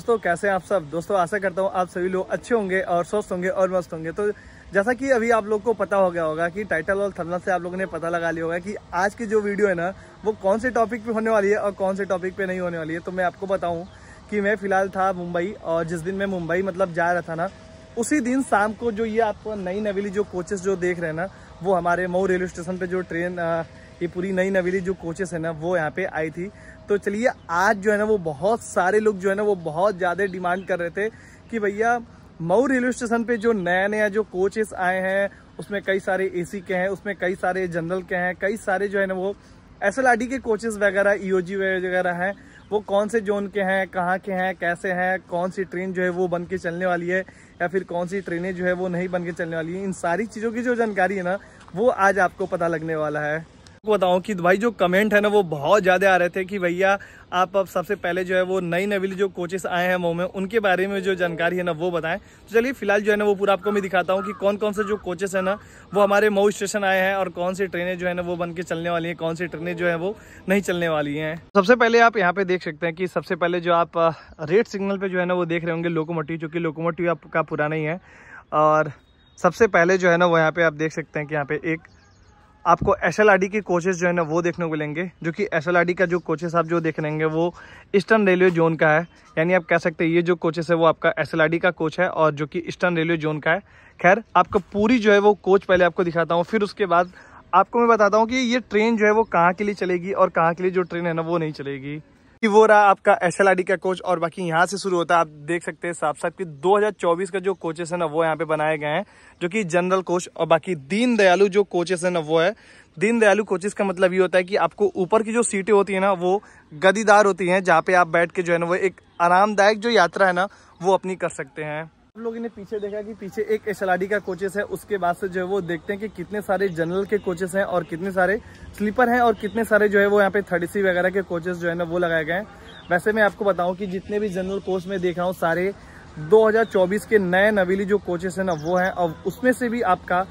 दोस्तों कैसे हैं आप सब दोस्तों आशा करता हूँ आप सभी लोग अच्छे होंगे और स्वस्थ होंगे और मस्त होंगे तो जैसा कि अभी आप लोग को पता हो गया होगा कि टाइटल और थंबनेल से आप लोगों ने पता लगा लिया होगा कि आज की जो वीडियो है ना वो कौन से टॉपिक पे होने वाली है और कौन से टॉपिक पे नहीं होने वाली है तो मैं आपको बताऊँ कि मैं फिलहाल था मुंबई और जिस दिन मैं मुंबई मतलब जा रहा था ना उसी दिन शाम को जो ये आपको नई नवेली जो कोचेस जो देख रहे हैं ना वो हमारे मऊ रेलवे स्टेशन पर जो ट्रेन ये पूरी नई नवेली जो कोचेस है ना वो यहाँ पे आई थी तो चलिए आज जो है ना वो बहुत सारे लोग जो है ना वो बहुत ज़्यादा डिमांड कर रहे थे कि भैया मऊ रेलवे स्टेशन पे जो नया नया जो कोचेस आए हैं उसमें कई सारे एसी के हैं उसमें कई सारे जनरल के हैं कई सारे जो है ना वो एस के कोचेस वगैरह ईओजी e वगैरह हैं वो कौन से जोन के हैं कहाँ के हैं कैसे हैं कौन सी ट्रेन जो है वो बन के चलने वाली है या फिर कौन सी ट्रेनें जो है वो नहीं बन के चलने वाली है इन सारी चीज़ों की जो जानकारी है ना वो आज आपको पता लगने वाला है आपको बताऊं कि भाई जो कमेंट है ना वो बहुत ज़्यादा आ रहे थे कि भैया आप अब सबसे पहले जो है वो नई नवीली जो कोचेस आए हैं मऊ में उनके बारे में जो जानकारी है ना वो बताएं तो चलिए फिलहाल जो है ना वो पूरा आपको मैं दिखाता हूँ कि कौन कौन से जो कोचेस है ना वो हमारे मऊ स्टेशन आए हैं और कौन सी ट्रेनें जो है ना वो बन के चलने वाली है कौन सी ट्रेनें जो है वो नहीं चलने वाली है सबसे पहले आप यहाँ पे देख सकते हैं कि सबसे पहले जो आप रेड सिग्नल पे जो है ना वो देख रहे होंगे लोकोमोटिव जो कि लोकोमोटिव आपका पुराना ही है और सबसे पहले जो है ना वो यहाँ पे आप देख सकते हैं कि यहाँ पे एक आपको एस एल के कोचेज जो है ना वो देखने को मिलेंगे जो कि एस एल का जो कोचेस आप जो देख हैं वो ईस्टर्न रेलवे जोन का है यानी आप कह सकते हैं ये जो कोचेस है वो आपका एस एल का कोच है और जो कि ईस्टर्न रेलवे जोन का है खैर आपको पूरी जो है वो कोच पहले आपको दिखाता हूँ फिर उसके बाद आपको मैं बताता हूँ कि ये ट्रेन जो है वो कहाँ के लिए चलेगी और कहाँ के लिए जो ट्रेन है ना वो नहीं चलेगी कि वो रहा आपका एस का कोच और बाकी यहाँ से शुरू होता है आप देख सकते हैं साफ साफ कि 2024 का जो कोचेस है ना वो यहाँ पे बनाए गए हैं जो कि जनरल कोच और बाकी दीन दयालु जो कोचेस है ना वो है दीन दयालु कोचेस का मतलब ये होता है कि आपको ऊपर की जो सीटें होती है ना वो गदीदार होती हैं जहाँ पे आप बैठ के जो है ना वो एक आरामदायक जो यात्रा है ना वो अपनी कर सकते हैं आप लोगों ने पीछे देखा कि पीछे एक एस का कोचेस है उसके बाद से जो है वो देखते हैं कि कितने सारे जनरल के कोचेस हैं और कितने सारे स्लीपर हैं और कितने सारे जो है वो यहाँ पे थर्ड सी वगैरह के कोचेस जो है ना वो लगाए गए हैं वैसे मैं आपको बताऊं कि जितने भी जनरल कोच में देख रहा हूँ सारे 2024 के नए नवीली जो कोचेस है ना वो है और उसमें से भी आपका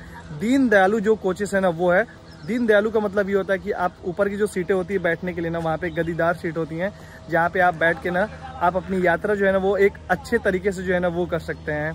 दीन दयालु जो कोचेस है ना वो है दीन दयालु का मतलब ये होता है कि आप ऊपर की जो सीटें होती है बैठने के लिए ना वहाँ पे गदीदार सीट होती हैं जहाँ पे आप बैठ के ना आप अपनी यात्रा जो है ना वो एक अच्छे तरीके से जो है ना वो कर सकते हैं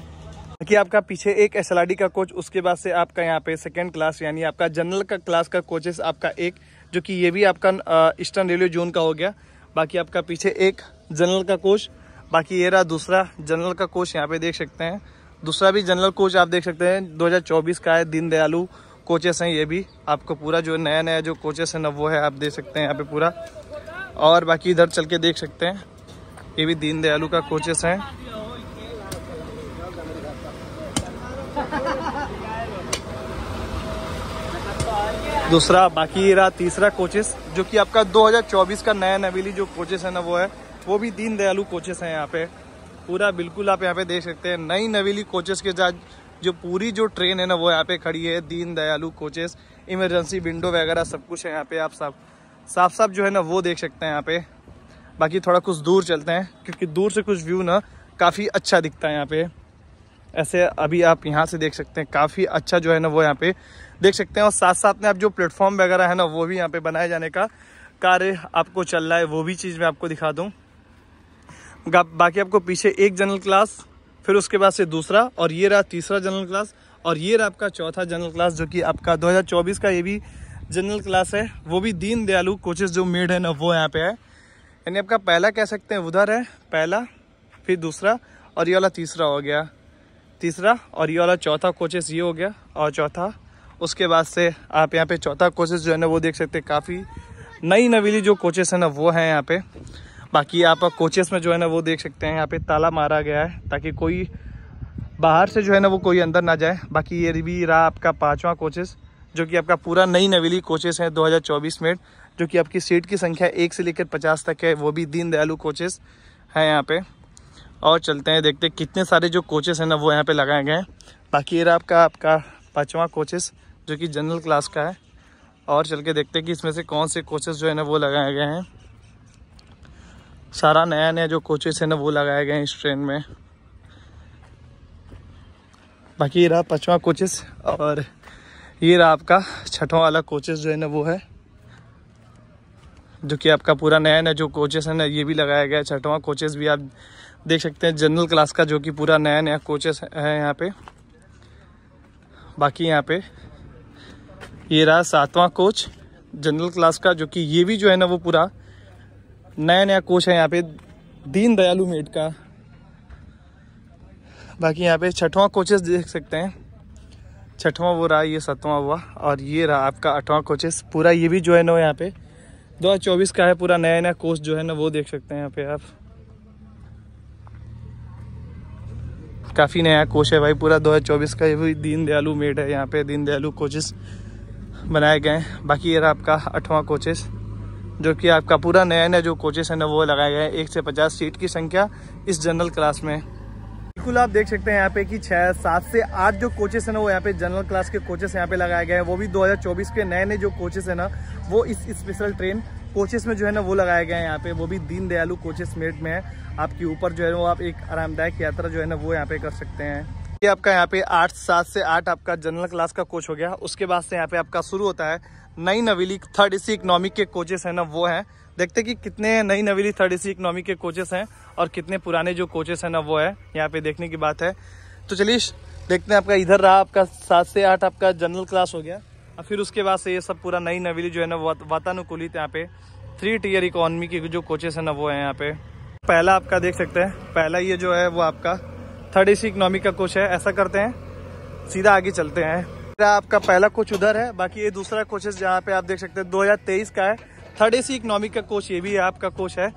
कि आपका पीछे एक एस का कोच उसके बाद से आपका यहाँ पे सेकेंड क्लास यानी आपका जनरल का क्लास का कोचेस आपका एक जो कि ये भी आपका ईस्टर्न रेलवे जोन का हो गया बाकी आपका पीछे एक जनरल का कोच बाकी ये रहा दूसरा जनरल का कोच यहाँ पे देख सकते हैं दूसरा भी जनरल कोच आप देख सकते हैं 2024 का है दीन दयालु कोचेस हैं ये भी आपको पूरा जो नया नया जो कोचेस है ना वो है आप देख सकते हैं यहाँ पे पूरा और बाकी इधर चल के देख सकते हैं ये भी दीन दयालु का कोचेस हैं दूसरा बाकी रहा तीसरा कोचेस जो कि आपका 2024 का नया नवेली जो कोचेस है ना वो है वो भी दीन दयालु कोचेस हैं यहाँ पे पूरा बिल्कुल आप यहाँ पे देख सकते हैं नई नवेली कोचेस के साथ जो पूरी जो ट्रेन है ना वो यहाँ पे खड़ी है दीन दयालु कोचेस इमरजेंसी विंडो वगैरह सब कुछ है यहाँ पे आप साफ साफ साफ जो है ना वो देख सकते हैं यहाँ पे बाकी थोड़ा कुछ दूर चलते हैं क्योंकि दूर से कुछ व्यू ना काफ़ी अच्छा दिखता है यहाँ पे ऐसे अभी आप यहाँ से देख सकते हैं काफ़ी अच्छा जो है ना वो यहाँ पे देख सकते हैं और साथ साथ में आप जो प्लेटफॉर्म वगैरह है ना वो भी यहाँ पे बनाए जाने का कार्य आपको चल रहा है वो भी चीज़ मैं आपको दिखा दूँ बाकी आपको पीछे एक जनरल क्लास फिर उसके बाद से दूसरा और ये रहा तीसरा जनरल क्लास और ये रहा आपका चौथा जनरल क्लास जो कि आपका 2024 का ये भी जनरल क्लास है वो भी दीन दयालु कोचेस जो मेड है ना वो यहाँ पे है यानी आपका पहला कह सकते हैं उधर है पहला फिर दूसरा और ये वाला तीसरा हो गया तीसरा और ये वाला चौथा कोचेस ये हो गया और चौथा उसके बाद से आप यहाँ पे चौथा कोचेस जो है ना वो देख सकते हैं काफ़ी नई नवीली जो कोचेस हैं ना वो हैं यहाँ पे बाकी आप कोचेस में जो है ना वो देख सकते हैं यहाँ पे ताला मारा गया है ताकि कोई बाहर से जो है ना वो कोई अंदर ना जाए बाकी ये भी रहा आपका पाँचवा कोचेस जो कि आपका पूरा नई नवेली कोचेस हैं 2024 में जो कि आपकी सीट की संख्या एक से लेकर पचास तक है वो भी दीनदयालु कोचेस हैं यहाँ पे और चलते हैं देखते हैं कितने सारे जो कोचेस हैं ना वो यहाँ पे लगाए गए हैं बाकी ये रहा आपका आपका पाँचवा कोचेस जो कि जनरल क्लास का है और चल के देखते हैं कि इसमें से कौन से कोचेस जो है ना वो लगाए गए हैं सारा नया नया जो कोचेस है ना वो लगाए गए हैं इस ट्रेन में बाकी ये रहा पचवा कोचेस और ये रहा आपका छठवा वाला कोचेस जो है ना वो है जो कि आपका पूरा नया नया जो कोचेस है ना ये भी लगाया गया है छठवा कोचेस भी आप देख सकते हैं जनरल क्लास का जो कि पूरा नया नया कोचेस है यहाँ पे बाकी यहाँ पे ये रहा सातवां कोच जनरल क्लास का जो कि ये भी जो है ना वो पूरा नया नया कोच है यहाँ पे दीन दयालु मेट का बाकी यहाँ पे छठवां कोचेस देख सकते हैं छठवां वो रहा ये सातवां हुआ और ये रहा आपका आठवां कोचेस पूरा ये भी जो है ना यहाँ पे 2024 का है पूरा नया नया कोर्स जो है ना वो देख सकते हैं यहाँ पे आप काफ़ी नया कोच है भाई पूरा 2024 का ये भी दीन दयालु मेट है यहाँ पे दीन दयालु कोचेस बनाए गए हैं बाकी ये रहा आपका आठवां कोचेस जो कि आपका पूरा नया नया जो कोचेस है ना वो लगाए गए हैं एक से पचास सीट की संख्या इस जनरल क्लास में बिल्कुल आप देख सकते हैं यहाँ पे कि छः सात से आठ जो कोचेस हैं ना वो यहाँ पे जनरल क्लास के कोचेस यहाँ पे लगाए गए हैं वो भी 2024 के नए नए जो कोचेस हैं ना वो इस स्पेशल ट्रेन कोचेस में जो है ना वो लगाए गए हैं यहाँ पे वो भी दीन दयालु कोचेस मेट में है आपके ऊपर जो है वो आप एक आरामदायक यात्रा जो है ना वो यहाँ पे कर सकते हैं ये आपका यहाँ पे आठ सात से आठ आपका जनरल क्लास का कोच हो गया उसके बाद से यहाँ पे आपका शुरू होता है नई नवेली थर्ड एसी इकनॉमिक के कोचेस हैं ना वो हैं देखते कि कितने नई नवेली थर्ड एसी इकनॉमिक के कोचेस हैं और कितने पुराने जो कोचेस हैं ना वो है यहाँ पे देखने की बात है तो चलिए देखते हैं आपका इधर रहा आपका सात से आठ आपका जनरल क्लास हो गया और फिर उसके बाद से ये सब पूरा नई नवेली जो है ना वातानुकूलित यहाँ पे थ्री टीयर इकोनॉमी के जो कोचेस हैं ना वो है यहाँ पे पहला आपका देख सकते हैं पहला ये जो है वो आपका थर्ड एसी इकोनॉमिक का कोच है ऐसा करते हैं सीधा आगे चलते हैं आपका पहला कोच उधर है बाकी ये दूसरा कोचेस जहाँ पे आप देख सकते हैं दो हजार तेईस का है थर्ड एसी इकोनॉमिक का कोच ये भी है आपका कोच है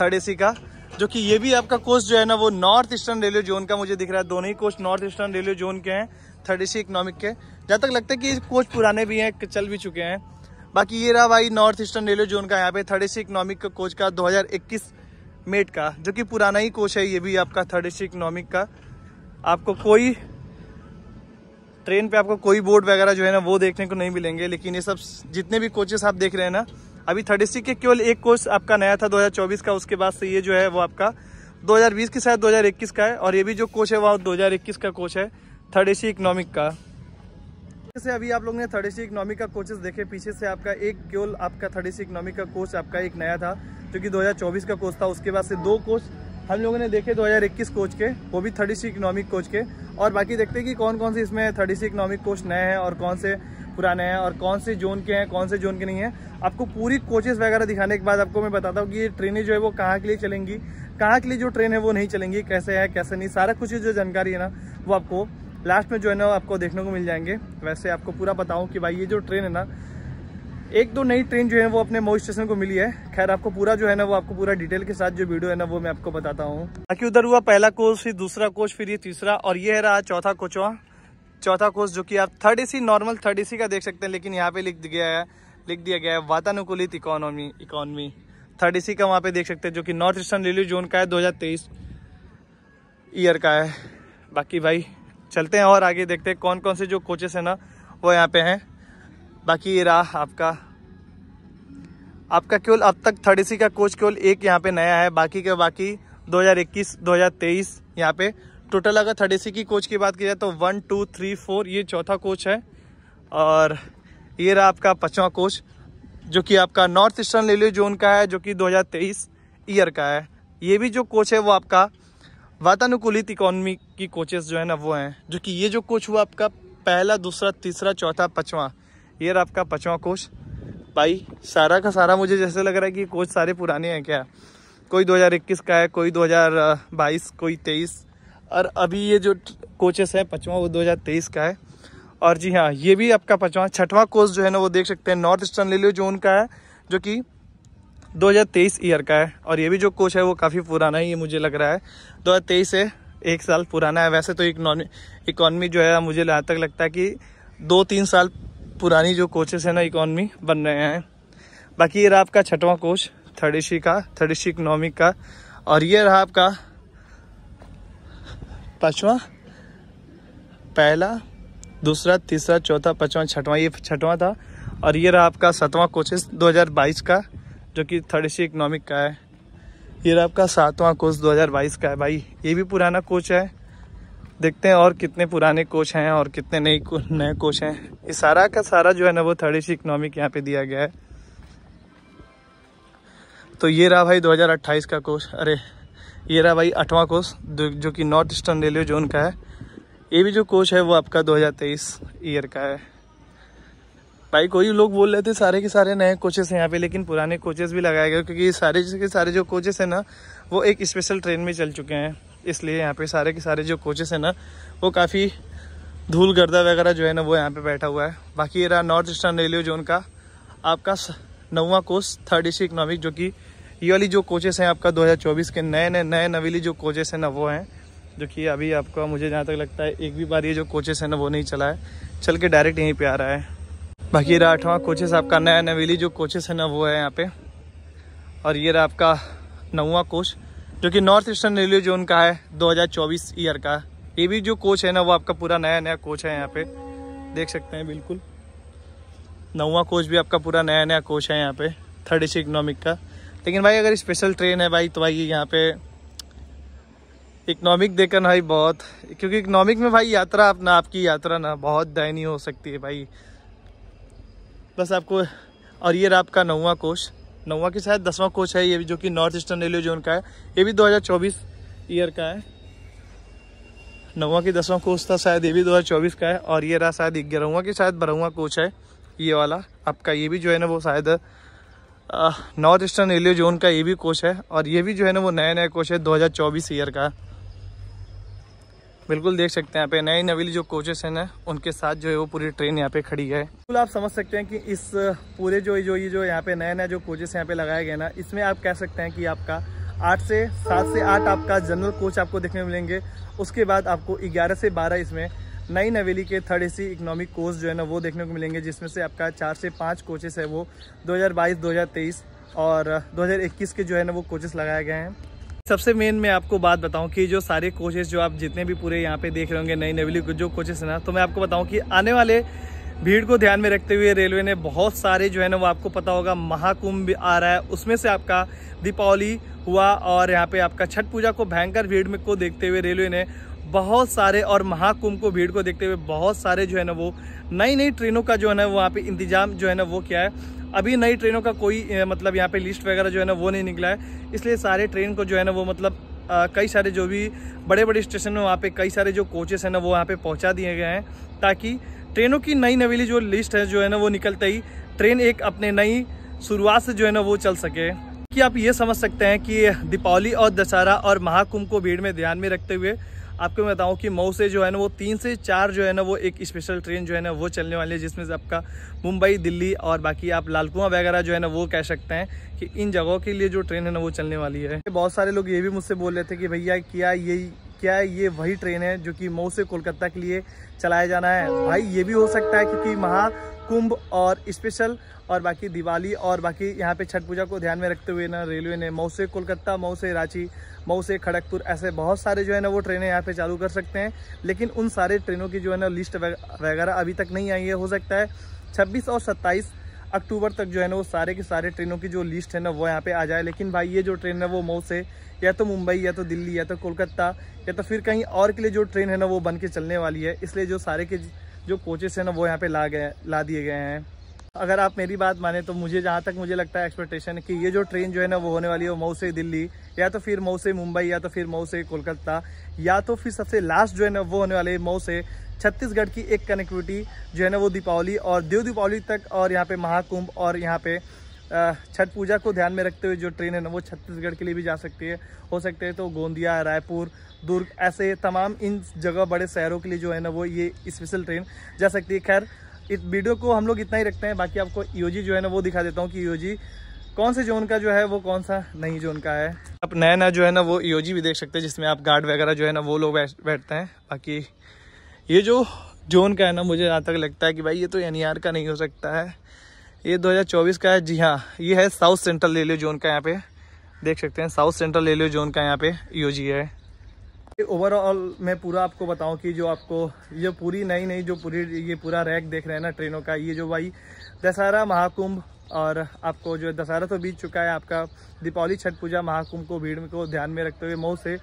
थर्ड एसी का जो कि ये भी आपका कोच जो है ना वो नॉर्थ ईस्टर्न रेलवे जोन का मुझे दिख रहा है दोनों ही coach north eastern railway zone के हैं थर्ड एसी इकोनॉमिक के जहाँ तक लगता है कि ये कोच पुराने भी हैं चल भी चुके हैं बाकी ये रहा भाई नॉर्थ ईस्टर्न रेलवे जोन का यहाँ पे थर्ड एसी इकोनॉमिक का कोच का 2021 मेट का जो कि पुराना ही कोच है ये भी आपका थर्ड एसी इकोनॉमिक का आपको कोई ट्रेन पे आपको कोई बोर्ड वगैरह जो है ना वो देखने को नहीं मिलेंगे लेकिन ये सब जितने भी कोचेस आप देख रहे हैं ना अभी थर्टी सिक्स के केवल एक कोच आपका नया था 2024 का उसके बाद से ये जो है वो आपका 2020 के साथ 2021 का है और ये भी जो कोच है वह दो का कोच है थर्ड एसी इकोनॉमिक का जैसे अभी आप लोग ने थर्ड एसी इकोनॉमिक का कोचेस देखे पीछे से आपका एक केवल आपका थर्ड एसी इकोनॉमिक का कोच आपका एक नया था जो कि 2024 का कोच था उसके बाद से दो कोच हम लोगों ने देखे 2021 कोच के वो भी थर्ड सी इकोनॉमिक कोच के और बाकी देखते हैं कि कौन कौन से इसमें थर्ड सी इकोनॉमिक कोच नए हैं और कौन से पुराने हैं और कौन से जोन के हैं कौन से जोन के नहीं हैं आपको पूरी कोचेस वगैरह दिखाने के बाद आपको मैं बताता हूँ कि ये ट्रेनें जो है वो कहाँ के लिए चलेंगी कहाँ के लिए जो ट्रेन है वो नहीं चलेंगी कैसे है कैसे नहीं सारा कुछ जो जानकारी है ना वो आपको लास्ट में जो है ना आपको देखने को मिल जाएंगे वैसे आपको पूरा बताऊँ कि भाई ये जो ट्रेन है ना एक दो नई ट्रेन जो है वो अपने मऊ स्टेशन को मिली है खैर आपको पूरा जो है ना वो आपको पूरा डिटेल के साथ जो वीडियो है ना वो मैं आपको बताता हूँ बाकी उधर हुआ पहला कोच फिर दूसरा कोच फिर ये तीसरा और ये है रहा चौथा कोचवा चौथा कोच जो कि आप third AC normal third AC का देख सकते हैं लेकिन यहाँ पे लिख दिया है लिख दिया गया है वातानुकूलित इकोनॉमी इकोनॉमी थर्ड एसी का वहाँ पे देख सकते हैं जो कि नॉर्थ ईस्टर्न रेलवे जोन का है 2023 ईयर का है बाकी भाई चलते हैं और आगे देखते हैं कौन कौन से जो कोचेस हैं ना वो यहाँ पे हैं बाकी ये रहा आपका आपका केवल अब तक थर्ड सी का कोच केवल एक यहाँ पे नया है बाकी के बाकी 2021 2023 यहाँ पे टोटल अगर थर्ड सी की कोच की बात की जाए तो वन टू थ्री फोर ये चौथा कोच है और ये रहा आपका पचवा कोच जो कि आपका नॉर्थ ईस्टर्न रेलवे जोन का है जो कि 2023 ईयर का है ये भी जो कोच है वो आपका वातानुकूलित इकोनॉमी की कोचेस जो है ना वो हैं जो कि ये जो कोच हुआ आपका पहला दूसरा तीसरा चौथा पचवा ये आपका पचवा कोच भाई सारा का सारा मुझे जैसे लग रहा है कि कोच सारे पुराने हैं क्या कोई 2021 का है कोई 2022 कोई 23 और अभी ये जो कोचेस है पचवा वो 2023 का है और जी हाँ ये भी आपका पचवा छठवा कोच जो है ना वो देख सकते हैं नॉर्थ ईस्टर्न रेलवे जोन का है जो कि 2023 ईयर का है और ये भी जो कोच है वो काफ़ी पुराना है ये मुझे लग रहा है 2023 से एक साल पुराना है वैसे तो इकोनॉमी इकॉनमी जो है मुझे यहाँ तक लगता है कि दो तीन साल पुरानी जो कोचेस है ना इकोनॉमी बन रहे हैं बाकी ये रहा आपका छठवा कोच थर्ड एशी का थर्ड ईशी इकनॉमिक का और ये रहा आपका पांचवा पहला दूसरा तीसरा चौथा पांचवा छठवा ये छठवा था और ये रहा आपका सातवा कोचेस 2022 का जो कि थर्ड ईशी इकनॉमिक का है ये रहा आपका सातवां कोच 2022 का है भाई ये भी पुराना कोच है देखते हैं और कितने पुराने कोच हैं और कितने नए नए कोच हैं ये सारा का सारा जो है ना वो थर्ड एसी इकनॉमिक यहाँ पे दिया गया है तो ये रहा भाई 2028 का कोच अरे ये रहा भाई आठवां कोच जो कि नॉर्थ ईस्टर्न रेलवे जोन का है ये भी जो कोच है वो आपका 2023 ईयर का है भाई कोई लोग बोल रहे थे सारे के सारे नए कोचेस हैं यहाँ पे लेकिन पुराने कोचेस भी लगाए गए क्योंकि सारे के सारे जो कोचेस हैं ना वो एक स्पेशल ट्रेन में चल चुके हैं इसलिए यहाँ पे सारे के सारे जो कोचेस हैं ना वो काफ़ी धूल गर्दा वगैरह जो है ना वो यहाँ पे बैठा हुआ है बाकी ये रहा नॉर्थ ईस्टर्न रेलवे जोन का आपका नौवा कोस थर्ड ईस्ट इकनॉमिक जो कि ये वाली जो कोचेस हैं आपका 2024 के नए नए नए नवीली जो कोचेस हैं ना वो हैं जो कि अभी आपका मुझे जहाँ तक लगता है एक भी बार ये जो कोचेस है ना वो नहीं चला है चल के डायरेक्ट यहीं पर आ रहा है बाकी रहा आठवां कोचेस आपका नया नवेली जो कोचेस है ना वो है यहाँ पे और ये रहा आपका नौवा कोच जो कि नॉर्थ ईस्टर्न रेलवे जोन का है 2024 ईयर का ये भी जो कोच है ना वो आपका पूरा नया नया कोच है यहाँ पे देख सकते हैं बिल्कुल नवा कोच भी आपका पूरा नया नया कोच है यहाँ पे थर्ड एसी इकनॉमिक का लेकिन भाई अगर स्पेशल ट्रेन है भाई तो भाई यहाँ पे इकनॉमिक देकर भाई बहुत क्योंकि इकनॉमिक में भाई यात्रा अपना आपकी यात्रा ना बहुत दयनीय हो सकती है भाई बस आपको और ये आपका नवा कोच नौवा की शायद दसवां कोच है ये भी जो कि नॉर्थ ईस्टर्न रेलवे जोन का है ये भी 2024 ईयर का है नौवा की दसवां कोच था शायद ये भी 2024 का है और ये रहा शायद ग्यारहवा की शायद बारहवा कोच है ये वाला आपका ये भी जो है ना वो शायद नॉर्थ ईस्टर्न रेलवे जोन का ये भी कोच है और ये भी जो है ना वो नया नया कोच है दो ईयर का बिल्कुल देख सकते हैं यहाँ पे नई नवीली जो कोचेस हैं ना उनके साथ जो है वो पूरी ट्रेन यहाँ पे खड़ी है बिल्कुल आप समझ सकते हैं कि इस पूरे जो जो ये जो यहाँ पे नए नए जो कोचेस यहाँ पे लगाए गए ना इसमें आप कह सकते हैं कि आपका आठ से सात से आठ आपका जनरल कोच आपको देखने मिलेंगे उसके बाद आपको ग्यारह से बारह इसमें नई नवेली के थर्ड एसी इकोनॉमिक कोर्स जो है ना वो देखने को मिलेंगे जिसमें से आपका चार से पाँच कोचेस है वो 2022-2023 और 2021 के जो है ना वो कोचेस लगाए गए हैं सबसे मेन मैं आपको बात बताऊं कि जो सारे कोचेस जो आप जितने भी पूरे यहाँ पे देख रहे होंगे नई नवेली जो कोचेस है ना तो मैं आपको बताऊं कि आने वाले भीड़ को ध्यान में रखते हुए रेलवे ने बहुत सारे जो है ना वो आपको पता होगा महाकुंभ आ रहा है उसमें से आपका दीपावली हुआ और यहाँ पे आपका छठ पूजा को भयंकर भीड़ में को देखते हुए रेलवे ने बहुत सारे और महाकुंभ को भीड़ को देखते हुए बहुत सारे जो है ना वो नई नई ट्रेनों का जो है ना वो वहाँ पे इंतजाम जो है ना वो किया है अभी नई ट्रेनों का कोई मतलब यहाँ पे लिस्ट वगैरह जो है ना वो नहीं निकला है इसलिए सारे ट्रेन को जो है ना वो मतलब कई सारे जो भी बड़े बड़े स्टेशन में वहाँ पे कई सारे जो कोचेस हैं ना वो यहाँ पे पहुँचा दिए गए हैं ताकि ट्रेनों की नई नवेली जो लिस्ट है जो है ना वो निकलते ही ट्रेन एक अपने नई शुरुआत से जो है ना वो चल सके कि आप ये समझ सकते हैं कि दीपावली और दशहरा और महाकुंभ को भीड़ में ध्यान में रखते हुए आपको मैं बताऊँ कि मऊ से जो है ना वो तीन से चार जो है ना वो एक स्पेशल ट्रेन जो है ना वो चलने वाली है जिसमें से आपका मुंबई दिल्ली और बाकी आप लालकुआ वगैरह जो है ना वो कह सकते हैं कि इन जगहों के लिए जो ट्रेन है ना वो चलने वाली है बहुत सारे लोग ये भी मुझसे बोल रहे थे कि भैया क्या ये क्या ये वही ट्रेन है जो कि मऊ से कोलकाता के लिए चलाया जाना है भाई ये भी हो सकता है क्योंकि महाकुंभ और स्पेशल और बाकी दिवाली और बाकी यहाँ पे छठ पूजा को ध्यान में रखते हुए ना रेलवे ने मऊ से कोलकाता मऊ से रांची मऊ से खड़गपुर ऐसे बहुत सारे जो है ना वो ट्रेनें यहाँ पे चालू कर सकते हैं लेकिन उन सारे ट्रेनों की जो है ना लिस्ट वगैरह अभी तक नहीं आई है हो सकता है छब्बीस और सत्ताईस अक्टूबर तक जो है ना वो सारे के सारे ट्रेनों की जो लिस्ट है ना वो यहाँ पे आ जाए लेकिन भाई ये जो ट्रेन है वो मऊ से या तो मुंबई या तो दिल्ली या तो कोलकाता या तो फिर कहीं और के लिए जो ट्रेन है ना वो बन के चलने वाली है इसलिए जो सारे के जो कोचेस हैं ना वो यहाँ पे ला गए ला दिए गए हैं अगर आप मेरी बात माने तो मुझे जहाँ तक मुझे लगता है एक्सपेक्टेशन कि ये जो ट्रेन जो है ना वो होने वाली है मऊ से दिल्ली या तो फिर मऊ से मुंबई या तो फिर मऊ से कोलकाता या तो फिर सबसे लास्ट जो है ना वो होने वाली है मऊ से छत्तीसगढ़ की एक कनेक्टिविटी जो है ना वो दीपावली और देव दीपावली तक और यहाँ पे महाकुंभ और यहाँ पे छठ पूजा को ध्यान में रखते हुए जो ट्रेन है ना वो छत्तीसगढ़ के लिए भी जा सकती है हो सकते हैं तो गोंदिया रायपुर दुर्ग ऐसे तमाम इन जगह बड़े शहरों के लिए जो है ना वो ये स्पेशल ट्रेन जा सकती है खैर इस वीडियो को हम लोग इतना ही रखते हैं बाकी आपको ईओजी e जो है ना वो दिखा देता हूँ कि ईओजी e कौन से जोन का जो है वो कौन सा नहीं जोन का है आप नया नया जो है ना वो ईओजी e भी देख सकते हैं जिसमें आप गार्ड वगैरह जो है ना वो लोग बैठते हैं बाकी ये जो जोन का है ना मुझे यहाँ तक लगता है कि भाई ये तो एन का नहीं हो सकता है ये दो का है जी हाँ ये है साउथ सेंट्रल रेलवे जोन का यहाँ पे देख सकते हैं साउथ सेंट्रल रेलवे जोन का यहाँ पे ईओजी है ओवरऑल मैं पूरा आपको बताऊं कि जो आपको ये पूरी नई नई जो पूरी ये पूरा रैक देख रहे हैं ना ट्रेनों का ये जो भाई दशहरा महाकुंभ और आपको जो दशहरा तो बीत चुका है आपका दीपावली छठ पूजा महाकुंभ को भीड़ को ध्यान में रखते हुए मऊ से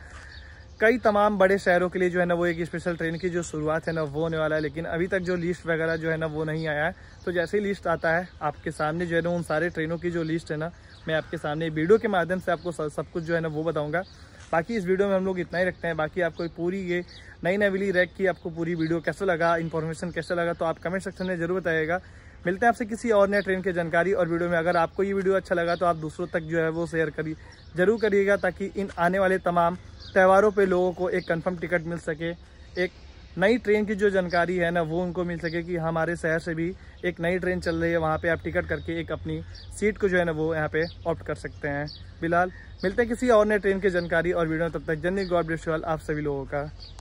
कई तमाम बड़े शहरों के लिए जो है ना वो एक स्पेशल ट्रेन की जो शुरुआत है ना वो होने वाला है लेकिन अभी तक जो लिस्ट वगैरह जो है ना वो नहीं आया है तो जैसे ही लिस्ट आता है आपके सामने जो है ना उन सारे ट्रेनों की जो लिस्ट है ना मैं आपके सामने वीडियो के माध्यम से आपको सब कुछ जो है ना वो बताऊँगा बाकी इस वीडियो में हम लोग इतना ही रखते हैं बाकी आपको पूरी ये नई नवीली रैक की आपको पूरी वीडियो कैसा लगा इन्फॉर्मेशन कैसा लगा तो आप कमेंट सेक्शन में जरूर बताएगा मिलते हैं आपसे किसी और नए ट्रेन की जानकारी और वीडियो में अगर आपको ये वीडियो अच्छा लगा तो आप दूसरों तक जो है वो शेयर करिए जरूर करिएगा ताकि इन आने वाले तमाम त्यौहारों पे लोगों को एक कंफर्म टिकट मिल सके एक नई ट्रेन की जो जानकारी है ना वो उनको मिल सके कि हमारे शहर से भी एक नई ट्रेन चल रही है वहाँ पे आप टिकट करके एक अपनी सीट को जो है ना वो यहाँ पे ऑप्ट कर सकते हैं बिलाल मिलते हैं किसी और नए ट्रेन की जानकारी और वीडियो तब तक जर्नी गॉड ब्लेस आप सभी लोगों का